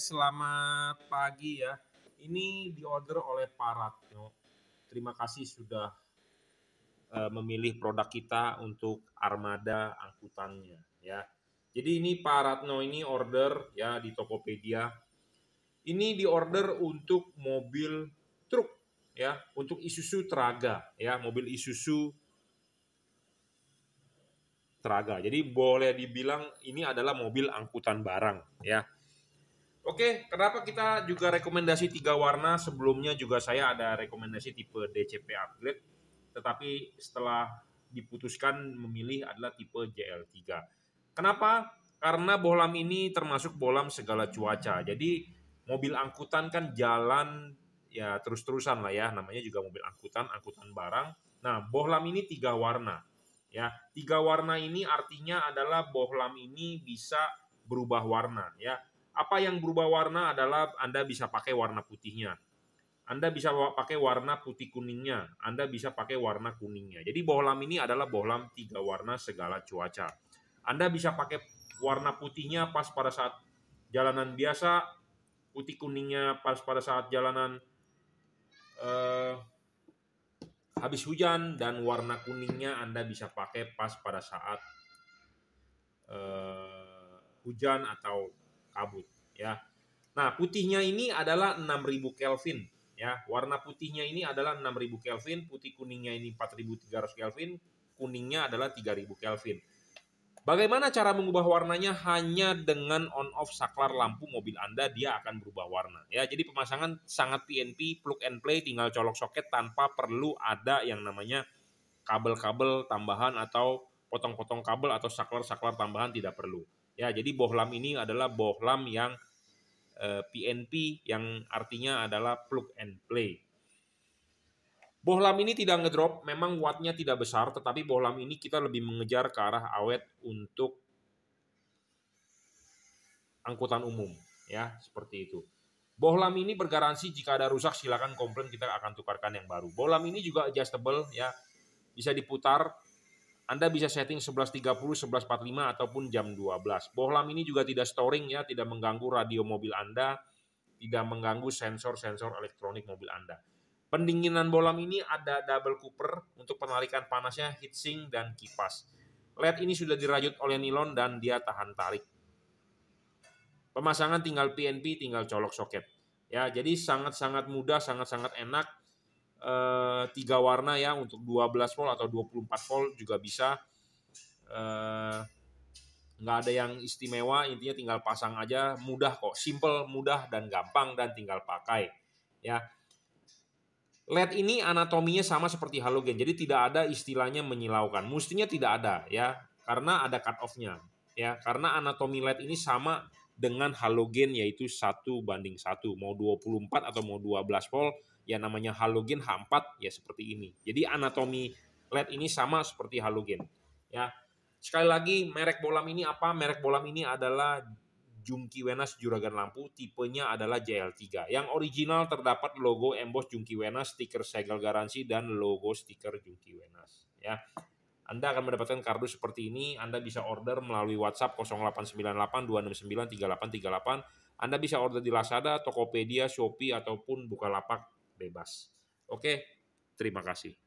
selamat pagi ya. Ini diorder oleh Paratno. Terima kasih sudah e, memilih produk kita untuk armada angkutannya ya. Jadi ini Pak Ratno ini order ya di Tokopedia. Ini diorder untuk mobil truk ya, untuk Isuzu Traga ya, mobil Isuzu Traga. Jadi boleh dibilang ini adalah mobil angkutan barang ya Oke, kenapa kita juga rekomendasi tiga warna? Sebelumnya juga saya ada rekomendasi tipe DCP upgrade, tetapi setelah diputuskan memilih adalah tipe JL3. Kenapa? Karena bohlam ini termasuk bohlam segala cuaca. Jadi mobil angkutan kan jalan ya terus-terusan lah ya, namanya juga mobil angkutan, angkutan barang. Nah, bohlam ini tiga warna. Ya, tiga warna ini artinya adalah bohlam ini bisa berubah warna ya apa yang berubah warna adalah Anda bisa pakai warna putihnya. Anda bisa pakai warna putih kuningnya, Anda bisa pakai warna kuningnya. Jadi bohlam ini adalah bohlam tiga warna segala cuaca. Anda bisa pakai warna putihnya pas pada saat jalanan biasa, putih kuningnya pas pada saat jalanan eh, habis hujan dan warna kuningnya Anda bisa pakai pas pada saat eh, hujan atau kabut ya. Nah, putihnya ini adalah 6000 Kelvin ya. Warna putihnya ini adalah 6000 Kelvin, putih kuningnya ini 4300 Kelvin, kuningnya adalah 3000 Kelvin. Bagaimana cara mengubah warnanya hanya dengan on off saklar lampu mobil Anda dia akan berubah warna ya. Jadi pemasangan sangat PNP plug and play tinggal colok soket tanpa perlu ada yang namanya kabel-kabel tambahan atau potong-potong kabel atau saklar-saklar tambahan tidak perlu. Ya, jadi bohlam ini adalah bohlam yang eh, PNP yang artinya adalah plug and play. Bohlam ini tidak ngedrop, memang wattnya tidak besar, tetapi bohlam ini kita lebih mengejar ke arah awet untuk angkutan umum, ya seperti itu. Bohlam ini bergaransi jika ada rusak silakan komplain kita akan tukarkan yang baru. Bohlam ini juga adjustable ya, bisa diputar anda bisa setting 11.30, 11.45 ataupun jam 12. Bohlam ini juga tidak storing ya, tidak mengganggu radio mobil Anda, tidak mengganggu sensor-sensor elektronik mobil Anda. Pendinginan bohlam ini ada double cooper untuk penarikan panasnya, heatsink, dan kipas. LED ini sudah dirajut oleh nilon dan dia tahan tarik. Pemasangan tinggal PNP, tinggal colok soket. Ya, jadi sangat-sangat mudah, sangat-sangat enak uh, tiga warna ya untuk 12 volt atau 24 volt juga bisa uh, nggak ada yang istimewa intinya tinggal pasang aja mudah kok simple mudah dan gampang dan tinggal pakai ya LED ini anatominya sama seperti halogen, jadi tidak ada istilahnya menyilaukan. Mestinya tidak ada ya, karena ada cut offnya Ya, karena anatomi LED ini sama dengan halogen yaitu satu banding satu mau 24 atau mau 12 volt ya namanya halogen H4 ya seperti ini. Jadi anatomi LED ini sama seperti halogen ya. Sekali lagi merek bolam ini apa? Merek bolam ini adalah Jungki Wenas Juragan Lampu, tipenya adalah JL3. Yang original terdapat logo emboss Jungki Wenas, stiker segel garansi, dan logo stiker Jungki Wenas. Ya, anda akan mendapatkan kardus seperti ini. Anda bisa order melalui WhatsApp 0898-269-3838. Anda bisa order di Lazada, Tokopedia, Shopee, ataupun Bukalapak bebas. Oke, terima kasih.